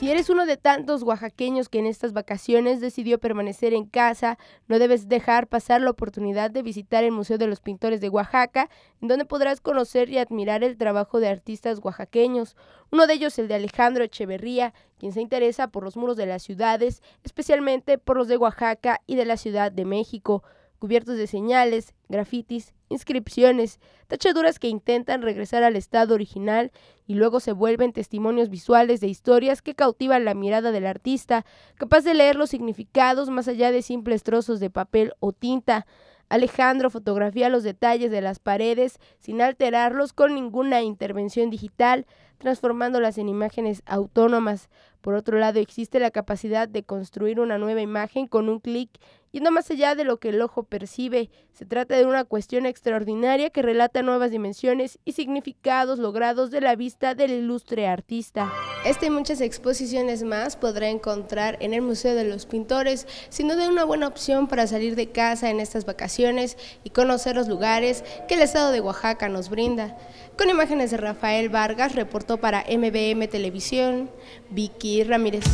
Si eres uno de tantos oaxaqueños que en estas vacaciones decidió permanecer en casa, no debes dejar pasar la oportunidad de visitar el Museo de los Pintores de Oaxaca, en donde podrás conocer y admirar el trabajo de artistas oaxaqueños. Uno de ellos el de Alejandro Echeverría, quien se interesa por los muros de las ciudades, especialmente por los de Oaxaca y de la Ciudad de México, cubiertos de señales, grafitis inscripciones, tachaduras que intentan regresar al estado original y luego se vuelven testimonios visuales de historias que cautivan la mirada del artista, capaz de leer los significados más allá de simples trozos de papel o tinta. Alejandro fotografía los detalles de las paredes sin alterarlos con ninguna intervención digital, transformándolas en imágenes autónomas. Por otro lado, existe la capacidad de construir una nueva imagen con un clic yendo más allá de lo que el ojo percibe. Se trata de una cuestión extraordinaria que relata nuevas dimensiones y significados logrados de la vista del ilustre artista. Esta y muchas exposiciones más podrá encontrar en el Museo de los Pintores, sino de una buena opción para salir de casa en estas vacaciones y conocer los lugares que el estado de Oaxaca nos brinda. Con imágenes de Rafael Vargas, reportó para MBM Televisión, Vicky Ramírez.